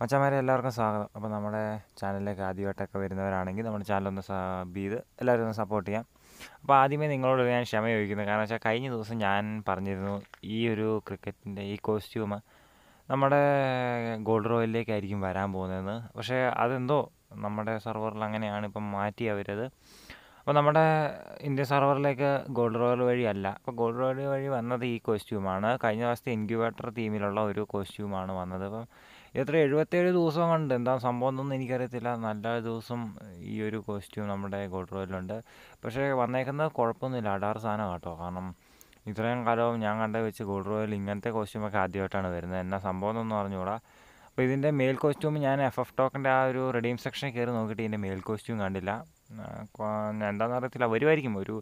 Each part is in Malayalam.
മച്ചാമാരെ എല്ലാവർക്കും സ്വാഗതം അപ്പോൾ നമ്മുടെ ചാനലിലേക്ക് ആദ്യമായിട്ടൊക്കെ വരുന്നവരാണെങ്കിൽ നമ്മുടെ ചാനലൊന്ന് സബ് ചെയ്ത് എല്ലാവരും ഒന്ന് സപ്പോർട്ട് ചെയ്യാം അപ്പോൾ ആദ്യമേ നിങ്ങളോട് ഞാൻ ക്ഷമ ചോദിക്കുന്നത് കാരണം വെച്ചാൽ കഴിഞ്ഞ ദിവസം ഞാൻ പറഞ്ഞിരുന്നു ഈ ഒരു ക്രിക്കറ്റിൻ്റെ ഈ കോസ്റ്റ്യൂം നമ്മുടെ ഗോൾഡ് റോയിലേക്കായിരിക്കും വരാൻ പോകുന്നതെന്ന് പക്ഷേ അതെന്തോ നമ്മുടെ സെർവറിൽ അങ്ങനെയാണ് ഇപ്പം മാറ്റി അവരത് അപ്പോൾ നമ്മുടെ ഇന്ത്യ സെർവറിലേക്ക് ഗോൾഡ് റോയൽ വഴിയല്ല അപ്പോൾ ഗോൾഡ് റോയൽ വഴി വന്നത് ഈ കോസ്റ്റ്യൂമാണ് കഴിഞ്ഞ ദിവസത്തെ ഇൻക്യുബേറ്റർ തീമിലുള്ള ഒരു കോസ്റ്റ്യൂമാണ് വന്നത് അപ്പം എത്ര എഴുപത്തേഴ് ദിവസം കണ്ട് എന്താ സംഭവം എന്നൊന്നും എനിക്കറിയത്തില്ല നല്ല ദിവസം ഈ ഒരു കോസ്റ്റ്യൂം നമ്മുടെ ഗോഡ്രോയിലുണ്ട് പക്ഷേ വന്നേക്കുന്നത് കുഴപ്പമൊന്നുമില്ല അടാർ സാധനം കേട്ടോ കാരണം ഇത്രയും കാലവും ഞാൻ കണ്ട വെച്ച് ഗോഡ്രോയിൽ ഇങ്ങനത്തെ കോസ്റ്റ്യൂമൊക്കെ ആദ്യമായിട്ടാണ് വരുന്നത് എന്നാ സംഭവം എന്നൊന്നും അറിഞ്ഞുകൂടാ അപ്പോൾ ഇതിൻ്റെ മെയിൽ കോസ്റ്റ്യൂം ഞാൻ എഫ് എഫ് ടോക്കിൻ്റെ ആ ഒരു റെഡീം സെക്ഷനിൽ കയറി നോക്കിയിട്ട് ഇതിൻ്റെ മെയിൽ കോസ്റ്റ്യൂം കണ്ടില്ല എന്താണെന്ന് അറിയത്തില്ല വരുമായിരിക്കും ഒരു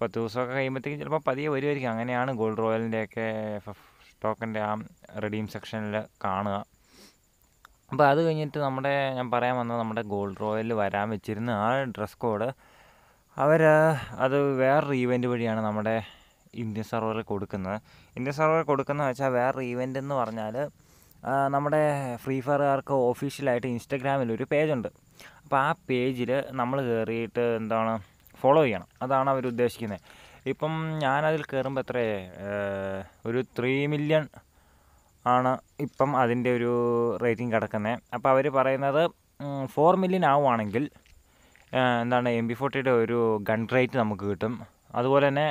പത്ത് ദിവസമൊക്കെ കഴിയുമ്പോഴത്തേക്കും ചിലപ്പോൾ പതിയെ വരുമായിരിക്കും അങ്ങനെയാണ് ഗോൾഡ് റോയലിൻ്റെയൊക്കെ എഫ് എഫ് സ്റ്റോക്കിൻ്റെ ആ റെഡീം സെക്ഷനിൽ കാണുക അപ്പോൾ അത് കഴിഞ്ഞിട്ട് നമ്മുടെ ഞാൻ പറയാൻ വന്നത് നമ്മുടെ ഗോൾഡ് റോയലിൽ വരാൻ വെച്ചിരുന്ന ആ ഡ്രസ് കോഡ് അവർ അത് വേറൊരു ഈവൻറ്റ് വഴിയാണ് നമ്മുടെ ഇന്ത്യൻ സർവറിൽ കൊടുക്കുന്നത് ഇന്ത്യൻ സർവറിൽ കൊടുക്കുന്നത് വെച്ചാൽ വേറൊരു ഈവൻറ്റ് എന്ന് പറഞ്ഞാൽ നമ്മുടെ ഫ്രീ ഫയർകാർക്ക് ഒഫീഷ്യലായിട്ട് ഇൻസ്റ്റഗ്രാമിൽ ഒരു പേജുണ്ട് അപ്പോൾ ആ പേജിൽ നമ്മൾ കയറിയിട്ട് എന്താണ് ഫോളോ ചെയ്യണം അതാണ് അവർ ഉദ്ദേശിക്കുന്നത് ഇപ്പം ഞാനതിൽ കയറുമ്പോൾ എത്രയേ ഒരു ത്രീ മില്യൺ ആണ് ഇപ്പം അതിൻ്റെ ഒരു റേറ്റിംഗ് കിടക്കുന്നത് അപ്പോൾ അവർ പറയുന്നത് ഫോർ മില്യൺ ആവുകയാണെങ്കിൽ എന്താണ് എം ബി ഫോർട്ടിയുടെ ഒരു ഗൺ റേറ്റ് നമുക്ക് കിട്ടും അതുപോലെ തന്നെ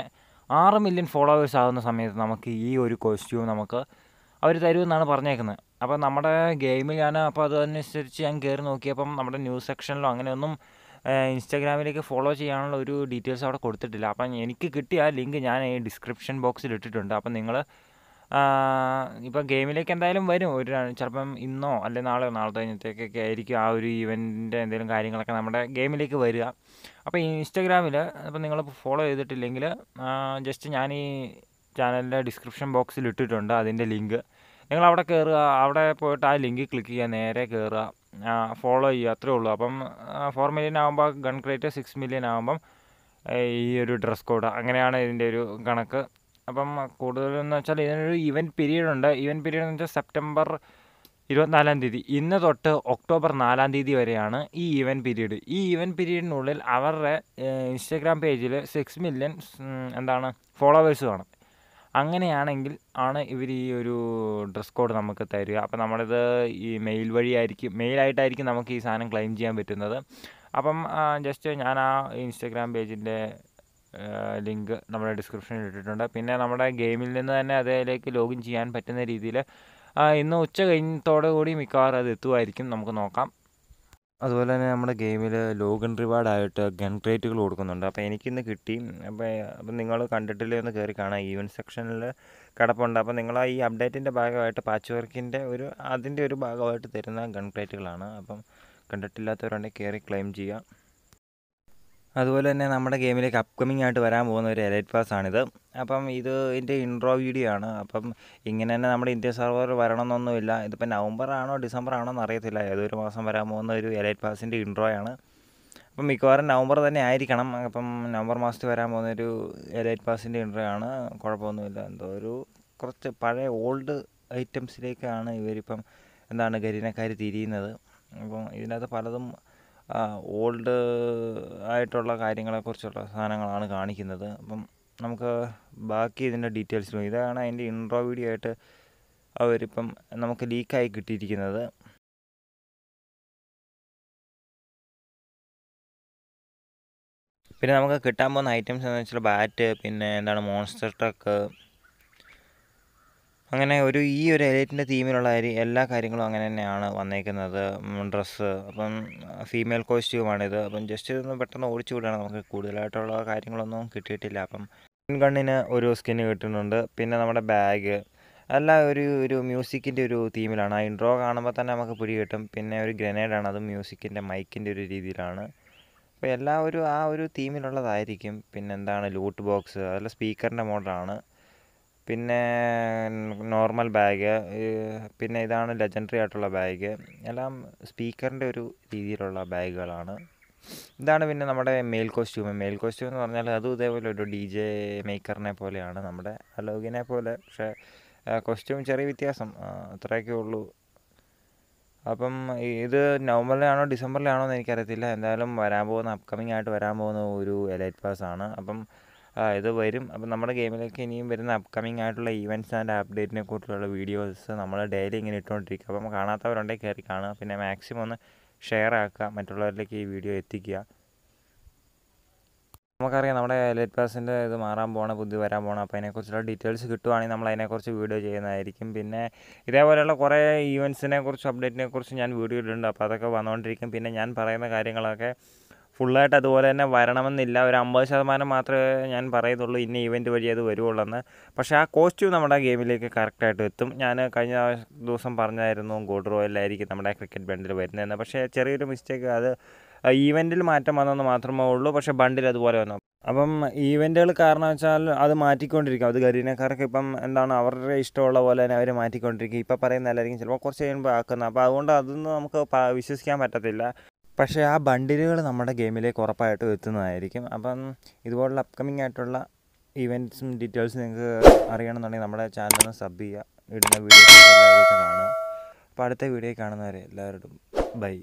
ആറ് മില്യൺ ഫോളോവേഴ്സ് ആകുന്ന സമയത്ത് നമുക്ക് ഈ ഒരു കോസ്റ്റ്യൂം നമുക്ക് അവർ തരുമെന്നാണ് പറഞ്ഞേക്കുന്നത് അപ്പോൾ നമ്മുടെ ഗെയിമിൽ ഞാൻ അപ്പോൾ അതനുസരിച്ച് ഞാൻ കയറി നോക്കിയപ്പം നമ്മുടെ ന്യൂസ് സെക്ഷനിലോ അങ്ങനെയൊന്നും ഇൻസ്റ്റാഗ്രാമിലേക്ക് ഫോളോ ചെയ്യാനുള്ള ഒരു ഡീറ്റെയിൽസ് അവിടെ കൊടുത്തിട്ടില്ല അപ്പം എനിക്ക് കിട്ടിയ ആ ലിങ്ക് ഞാൻ ഈ ഡിസ്ക്രിപ്ഷൻ ബോക്സിൽ ഇട്ടിട്ടുണ്ട് അപ്പം നിങ്ങൾ ഇപ്പം ഗെയിമിലേക്ക് എന്തായാലും വരും ഒരു ചിലപ്പം ഇന്നോ അല്ലെ നാളെ നാളത്തെ കഴിഞ്ഞത്തേക്കൊക്കെ ആയിരിക്കും ആ ഒരു ഇവൻറ്റിൻ്റെ എന്തെങ്കിലും കാര്യങ്ങളൊക്കെ നമ്മുടെ ഗെയിമിലേക്ക് വരിക അപ്പോൾ ഇൻസ്റ്റാഗ്രാമിൽ അപ്പം നിങ്ങൾ ഫോളോ ചെയ്തിട്ടില്ലെങ്കിൽ ജസ്റ്റ് ഞാൻ ഈ ചാനലിൻ്റെ ഡിസ്ക്രിപ്ഷൻ ബോക്സിൽ ഇട്ടിട്ടുണ്ട് അതിൻ്റെ ലിങ്ക് നിങ്ങൾ അവിടെ കയറുക അവിടെ പോയിട്ട് ആ ലിങ്കിൽ ക്ലിക്ക് ചെയ്യുക നേരെ കയറുക ഫോളോ ചെയ്യുക അത്രേ ഉള്ളൂ അപ്പം ഫോർ മില്യൺ ആകുമ്പോൾ ഗൺ ക്രേറ്റ് സിക്സ് മില്യൺ ആകുമ്പം ഈ ഒരു ഡ്രസ് കോഡ് അങ്ങനെയാണ് ഇതിൻ്റെ ഒരു കണക്ക് അപ്പം കൂടുതലെന്ന് വെച്ചാൽ ഇതിനൊരു ഇവൻറ്റ് പീരീഡ് ഉണ്ട് ഇവൻറ്റ് പീരീഡ് എന്ന് വെച്ചാൽ സെപ്റ്റംബർ ഇരുപത്തിനാലാം തീയതി ഇന്ന് തൊട്ട് ഒക്ടോബർ നാലാം തീയതി വരെയാണ് ഈ ഇവൻറ്റ് പീരീഡ് ഈ ഇവൻറ്റ് പീരീഡിനുള്ളിൽ അവരുടെ ഇൻസ്റ്റാഗ്രാം പേജിൽ സിക്സ് മില്യൺ എന്താണ് ഫോളോവേഴ്സ് കാണും അങ്ങനെയാണെങ്കിൽ ആണ് ഇവർ ഈ ഒരു ഡ്രസ് കോഡ് നമുക്ക് തരിക അപ്പോൾ നമ്മളിത് ഈ മെയിൽ വഴിയായിരിക്കും മെയിലായിട്ടായിരിക്കും നമുക്ക് ഈ സാധനം ക്ലെയിം ചെയ്യാൻ പറ്റുന്നത് അപ്പം ജസ്റ്റ് ഞാൻ ആ ഇൻസ്റ്റാഗ്രാം പേജിൻ്റെ ലിങ്ക് നമ്മുടെ ഡിസ്ക്രിപ്ഷനിൽ ഇട്ടിട്ടുണ്ട് പിന്നെ നമ്മുടെ ഗെയിമിൽ നിന്ന് തന്നെ അതിലേക്ക് ലോഗിൻ ചെയ്യാൻ പറ്റുന്ന രീതിയിൽ ഇന്ന് ഉച്ച കഴിഞ്ഞത്തോടെ കൂടി മിക്കവാറും അത് എത്തുമായിരിക്കും നമുക്ക് നോക്കാം അതുപോലെ തന്നെ നമ്മുടെ ഗെയിമിൽ ലോഗിൻ റിവാർഡായിട്ട് ഗൺ ക്രേറ്റുകൾ കൊടുക്കുന്നുണ്ട് അപ്പോൾ എനിക്കിന്ന് കിട്ടി അപ്പോൾ അപ്പം നിങ്ങൾ കണ്ടിട്ടില്ലേ ഒന്ന് കയറി കാണാം ഈവൻറ്റ് സെക്ഷനിൽ കിടപ്പുണ്ട് അപ്പോൾ നിങ്ങൾ ഈ അപ്ഡേറ്റിൻ്റെ ഭാഗമായിട്ട് പാച്ച് വർക്കിൻ്റെ ഒരു അതിൻ്റെ ഒരു ഭാഗമായിട്ട് തരുന്ന ഗൺ ക്രേറ്റുകളാണ് അപ്പം കണ്ടിട്ടില്ലാത്തവരുണ്ടെങ്കിൽ കയറി ക്ലെയിം ചെയ്യുക അതുപോലെ തന്നെ നമ്മുടെ ഗെയിമിലേക്ക് അപ്കമിംഗ് ആയിട്ട് വരാൻ പോകുന്ന ഒരു എലൈറ്റ് പാസ് ആണിത് അപ്പം ഇത് ഇതിൻ്റെ ഇൻട്രോ വീഡിയോ ആണ് അപ്പം ഇങ്ങനെ തന്നെ നമ്മുടെ ഇന്ത്യൻ സർവർ വരണമെന്നൊന്നുമില്ല ഇതിപ്പോൾ നവംബർ ആണോ ഡിസംബർ ആണോ എന്നറിയത്തില്ല ഏതൊരു മാസം വരാൻ പോകുന്ന ഒരു എലൈറ്റ് പാസിൻ്റെ ഇൻട്രോയാണ് അപ്പം മിക്കവാറും നവംബർ തന്നെ ആയിരിക്കണം അപ്പം നവംബർ മാസത്തിൽ വരാൻ പോകുന്ന ഒരു എലൈറ്റ് പാസിൻ്റെ ഇൻട്രോ ആണ് കുഴപ്പമൊന്നുമില്ല എന്തോ ഒരു കുറച്ച് പഴയ ഓൾഡ് ഐറ്റംസിലേക്കാണ് ഇവരിപ്പം എന്താണ് ഗരീനക്കാർ തിരിയുന്നത് അപ്പം ഇതിനകത്ത് പലതും ഓൾഡ് ആയിട്ടുള്ള കാര്യങ്ങളെക്കുറിച്ചുള്ള സാധനങ്ങളാണ് കാണിക്കുന്നത് അപ്പം നമുക്ക് ബാക്കി ഇതിൻ്റെ ഡീറ്റെയിൽസ് ഇതാണ് അതിൻ്റെ ഇൻട്രോ വീഡിയോ ആയിട്ട് അവരിപ്പം നമുക്ക് ലീക്കായി കിട്ടിയിരിക്കുന്നത് പിന്നെ നമുക്ക് കിട്ടാൻ പോകുന്ന ഐറ്റംസ് എന്ന് വെച്ചാൽ ബാറ്റ് പിന്നെ എന്താണ് മോൺസ്റ്റർ ട്രക്ക് അങ്ങനെ ഒരു ഈ ഒരു എലൈറ്റിൻ്റെ തീമിലുള്ള എല്ലാ കാര്യങ്ങളും അങ്ങനെ തന്നെയാണ് വന്നേക്കുന്നത് ഡ്രസ്സ് അപ്പം ഫീമെയിൽ കോസ്റ്റ്യൂമാണിത് അപ്പം ജസ്റ്റ് ഒന്ന് പെട്ടെന്ന് ഓടിച്ചു വിടുകയാണ് നമുക്ക് കൂടുതലായിട്ടുള്ള കാര്യങ്ങളൊന്നും കിട്ടിയിട്ടില്ല അപ്പം ഗണ്ണിന് ഒരു സ്കിന്ന് കിട്ടുന്നുണ്ട് പിന്നെ നമ്മുടെ ബാഗ് അല്ല ഒരു ഒരു മ്യൂസിക്കിൻ്റെ ഒരു തീമിലാണ് ആ ഇൻട്രോ കാണുമ്പോൾ തന്നെ നമുക്ക് പിടി കിട്ടും പിന്നെ ഒരു ഗ്രനേഡാണ് അത് മ്യൂസിക്കിൻ്റെ മൈക്കിൻ്റെ ഒരു രീതിയിലാണ് അപ്പോൾ എല്ലാ ഒരു ആ ഒരു തീമിലുള്ളതായിരിക്കും പിന്നെ എന്താണ് ലൂട്ട് ബോക്സ് അതെല്ലാം സ്പീക്കറിൻ്റെ മോഡലാണ് പിന്നെ നോർമൽ ബാഗ് പിന്നെ ഇതാണ് ലെജൻഡറി ആയിട്ടുള്ള ബാഗ് എല്ലാം സ്പീക്കറിൻ്റെ ഒരു രീതിയിലുള്ള ബാഗുകളാണ് ഇതാണ് പിന്നെ നമ്മുടെ മെയിൽ കോസ്റ്റ്യൂം മെയിൽ കോസ്റ്റ്യൂം എന്ന് പറഞ്ഞാൽ അതും ഇതേപോലെ ഒരു ഡി ജെ മേക്കറിനെ പോലെയാണ് നമ്മുടെ അലോകിനെ പോലെ പക്ഷേ കോസ്റ്റ്യൂം ചെറിയ വ്യത്യാസം അത്രയൊക്കെ ഉള്ളൂ അപ്പം ഇത് നവംബറിലാണോ ഡിസംബറിലാണോ എന്ന് എനിക്കറിയത്തില്ല എന്തായാലും വരാൻ പോകുന്ന അപ്കമിംഗ് ആയിട്ട് വരാൻ പോകുന്ന ഒരു എലൈറ്റ് പാസ് ആണ് അപ്പം ഇത് വരും അപ്പോൾ നമ്മുടെ ഗെയിമിലേക്ക് ഇനിയും വരുന്ന അപ്കമിങ് ആയിട്ടുള്ള ഈവൻറ്റ്സ് ആൻഡ് അപ്ഡേറ്റിനെ കുറിച്ചുള്ള വീഡിയോസ് നമ്മൾ ഡെയിലി ഇങ്ങനെ ഇട്ടുകൊണ്ടിരിക്കുക അപ്പം കാണാത്തവരുണ്ടെങ്കിൽ കയറി കാണുക പിന്നെ മാക്സിമം ഒന്ന് ഷെയർ ആക്കുക മറ്റുള്ളവരിലേക്ക് ഈ വീഡിയോ എത്തിക്കുക നമുക്കറിയാം നമ്മുടെ എലൈറ്റ് പാസിൻ്റെ ഇത് മാറാൻ പോകണം ബുദ്ധി വരാൻ പോകണം അപ്പോൾ അതിനെക്കുറിച്ചുള്ള ഡീറ്റെയിൽസ് കിട്ടുവാണെങ്കിൽ നമ്മൾ അതിനെക്കുറിച്ച് വീഡിയോ ചെയ്യുന്നതായിരിക്കും പിന്നെ ഇതേപോലെയുള്ള കുറേ ഈവൻസിനെ കുറിച്ച് അപ്ഡേറ്റിനെ കുറിച്ച് ഞാൻ വീഡിയോ ഇട്ടിട്ടുണ്ട് അപ്പോൾ അതൊക്കെ വന്നുകൊണ്ടിരിക്കും പിന്നെ ഞാൻ പറയുന്ന കാര്യങ്ങളൊക്കെ ഫുള്ളായിട്ട് അതുപോലെ തന്നെ വരണമെന്നില്ല ഒരു അമ്പത് ശതമാനം മാത്രമേ ഞാൻ പറയുന്നുള്ളൂ ഇന്ന ഇവൻറ്റ് വഴി അത് വരുവുള്ളെന്ന് പക്ഷേ ആ കോസ്റ്റ്യൂം നമ്മുടെ ഗെയിമിലേക്ക് കറക്റ്റായിട്ട് എത്തും ഞാൻ കഴിഞ്ഞ ദിവസം പറഞ്ഞായിരുന്നു ഗോഡ് റോയലായിരിക്കും നമ്മുടെ ക്രിക്കറ്റ് ബണ്ടിൽ വരുന്നതെന്ന് പക്ഷേ ചെറിയൊരു മിസ്റ്റേക്ക് അത് ഈവൻറ്റിൽ മാറ്റം വന്നെന്ന് മാത്രമേ ഉള്ളൂ പക്ഷേ ബണ്ടിൽ അതുപോലെ വന്നു അപ്പം ഈവൻറ്റുകൾ കാരണം വെച്ചാൽ അത് മാറ്റിക്കൊണ്ടിരിക്കും അത് ഗരീനക്കാർക്ക് ഇപ്പം എന്താണ് അവരുടെ ഇഷ്ടമുള്ള പോലെ തന്നെ അവർ മാറ്റിക്കൊണ്ടിരിക്കും ഇപ്പം പറയുന്നതല്ലായിരിക്കും ചിലപ്പോൾ കുറച്ച് കഴിയുമ്പോൾ ആക്കുന്നത് അപ്പോൾ അതുകൊണ്ട് അതൊന്നും നമുക്ക് വിശ്വസിക്കാൻ പറ്റത്തില്ല പക്ഷേ ആ ബണ്ടിലുകൾ നമ്മുടെ ഗെയിമിലേക്ക് ഉറപ്പായിട്ടും എത്തുന്നതായിരിക്കും അപ്പം ഇതുപോലുള്ള അപ്കമിങ് ആയിട്ടുള്ള ഇവൻറ്റ്സും ഡീറ്റെയിൽസും നിങ്ങൾക്ക് അറിയണമെന്നുണ്ടെങ്കിൽ നമ്മുടെ ചാനലിന് സബ് ചെയ്യുക ഇടുന്ന വീഡിയോസ് എല്ലാവരും കാണുക അപ്പോൾ അടുത്ത വീഡിയോ കാണുന്നവരെ എല്ലാവരോടും ബൈ